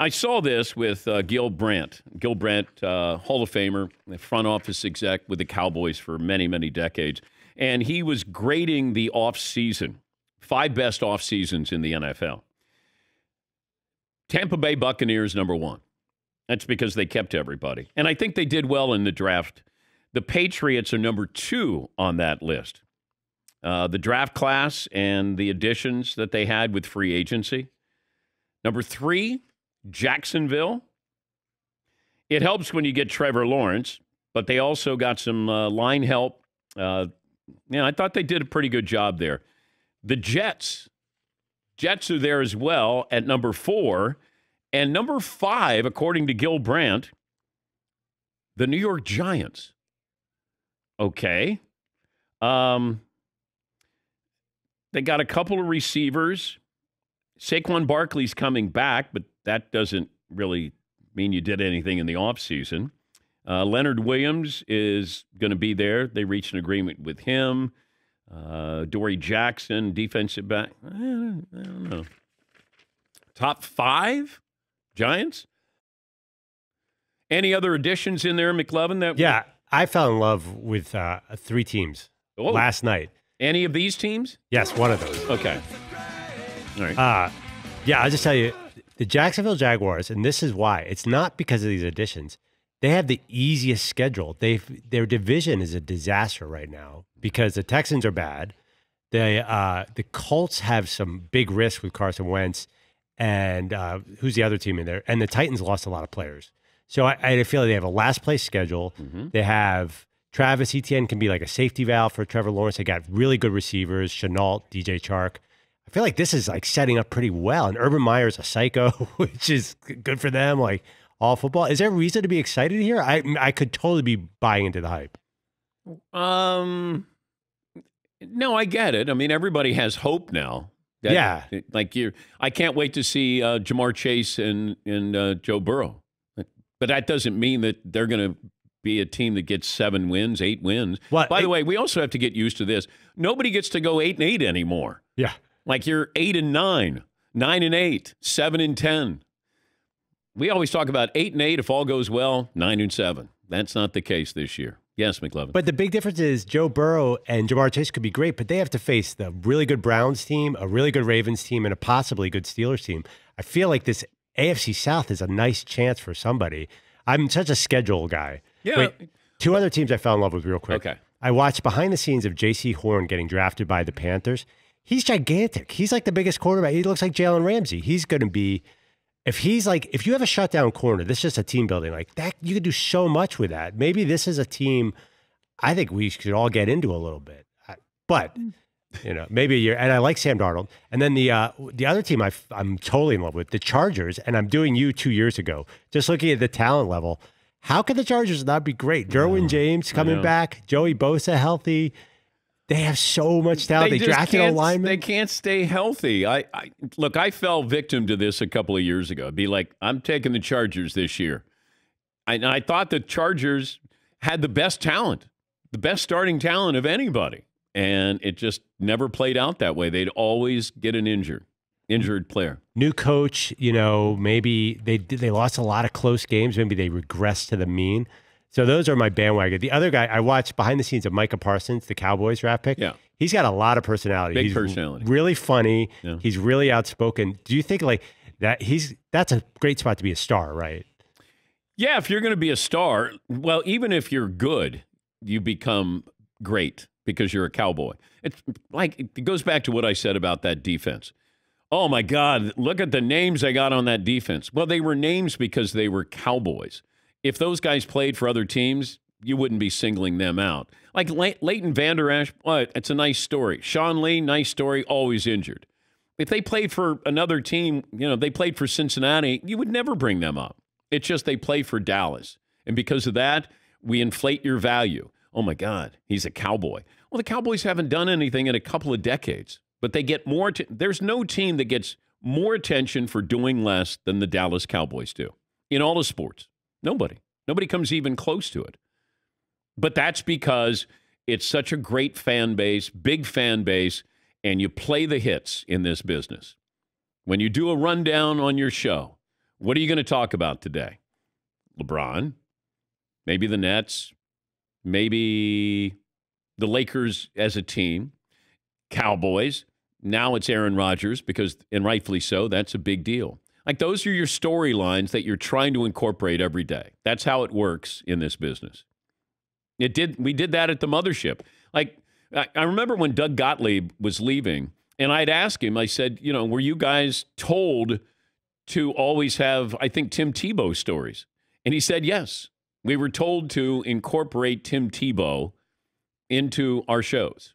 I saw this with uh, Gil Brandt. Gil Brandt, uh, Hall of Famer, front office exec with the Cowboys for many, many decades. And he was grading the offseason, five best off seasons in the NFL. Tampa Bay Buccaneers, number one. That's because they kept everybody. And I think they did well in the draft. The Patriots are number two on that list. Uh, the draft class and the additions that they had with free agency. Number three, Jacksonville. It helps when you get Trevor Lawrence, but they also got some uh, line help. Uh, yeah, I thought they did a pretty good job there. The Jets. Jets are there as well at number four. And number five, according to Gil Brandt, the New York Giants. Okay. Um, they got a couple of receivers. Saquon Barkley's coming back, but that doesn't really mean you did anything in the offseason. Uh, Leonard Williams is going to be there. They reached an agreement with him. Uh, Dory Jackson, defensive back. I don't, know. Top five Giants? Any other additions in there, McLevin? That yeah, we- I fell in love with uh, three teams oh. last night. Any of these teams? Yes, one of those. Okay. All right. Uh, yeah, I'll just tell you, the Jacksonville Jaguars, and this is why, it's not because of these additions. They have the easiest schedule. They their division is a disaster right now because the Texans are bad. They uh, the Colts have some big risk with Carson Wentz, and uh, who's the other team in there? And the Titans lost a lot of players. So I, I feel like they have a last place schedule. Mm-hmm. They have Travis Etienne can be like a safety valve for Trevor Lawrence. They got really good receivers: Chenault, DJ Chark. I feel like this is like setting up pretty well. And Urban Meyer's a psycho, which is good for them. Like all football, is there reason to be excited here? I I could totally be buying into the hype. Um, no, I get it. I mean, everybody has hope now. That, yeah, like you, I can't wait to see uh, Jamar Chase and and uh, Joe Burrow. But that doesn't mean that they're going to be a team that gets seven wins, eight wins. What? By it, the way, we also have to get used to this. Nobody gets to go eight and eight anymore. Yeah. Like you're eight and nine, nine and eight, seven and 10. We always talk about eight and eight. If all goes well, nine and seven. That's not the case this year. Yes, McLevin. But the big difference is Joe Burrow and Jamar Chase could be great, but they have to face the really good Browns team, a really good Ravens team, and a possibly good Steelers team. I feel like this AFC South is a nice chance for somebody. I'm such a schedule guy. Yeah. Wait, two other teams I fell in love with real quick. Okay. I watched behind the scenes of J.C. Horn getting drafted by the Panthers he's gigantic. He's like the biggest quarterback. He looks like Jalen Ramsey. He's going to be, if he's like, if you have a shutdown corner, this is just a team building like that. You can do so much with that. Maybe this is a team. I think we should all get into a little bit, but hmm. you know, maybe a year. And I like Sam Darnold. And then the uh, the other team I I'm totally in love with the Chargers. And I'm doing you two years ago, just looking at the talent level. How could the Chargers not be great? Derwin James coming back, Joey Bosa healthy. They have so much talent. They, they drafted a lineman. They can't stay healthy. I, I, look. I fell victim to this a couple of years ago. I'd be like, I'm taking the Chargers this year, and I thought the Chargers had the best talent, the best starting talent of anybody, and it just never played out that way. They'd always get an injured injured player. New coach, you know, maybe they they lost a lot of close games. Maybe they regressed to the mean. So those are my bandwagon. The other guy I watched behind the scenes of Micah Parsons, the Cowboys draft pick. Yeah. He's got a lot of personality. Big he's personality. Really funny. Yeah. He's really outspoken. Do you think like that he's that's a great spot to be a star, right? Yeah, if you're going to be a star, well, even if you're good, you become great because you're a cowboy. It's like it goes back to what I said about that defense. Oh my God, look at the names they got on that defense. Well, they were names because they were cowboys if those guys played for other teams, you wouldn't be singling them out. Like Le Leighton Vander Ash, well, uh, it's a nice story. Sean Lee, nice story, always injured. If they played for another team, you know, they played for Cincinnati, you would never bring them up. It's just they play for Dallas. And because of that, we inflate your value. Oh my God, he's a cowboy. Well, the Cowboys haven't done anything in a couple of decades, but they get more. There's no team that gets more attention for doing less than the Dallas Cowboys do in all the sports. Nobody. Nobody comes even close to it. But that's because it's such a great fan base, big fan base, and you play the hits in this business. When you do a rundown on your show, what are you going to talk about today? LeBron, maybe the Nets, maybe the Lakers as a team, Cowboys. Now it's Aaron Rodgers because, and rightfully so, that's a big deal. Like those are your storylines that you're trying to incorporate every day. That's how it works in this business. It did we did that at the mothership. Like I remember when Doug Gottlieb was leaving, and I'd ask him, I said, you know, were you guys told to always have, I think, Tim Tebow stories? And he said, yes. We were told to incorporate Tim Tebow into our shows.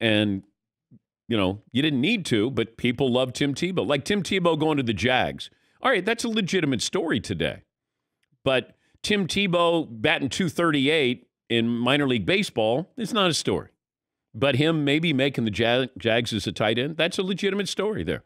And you know, you didn't need to, but people love Tim Tebow. Like Tim Tebow going to the Jags. All right, that's a legitimate story today. But Tim Tebow batting 238 in minor league baseball is not a story. But him maybe making the Jags as a tight end, that's a legitimate story there.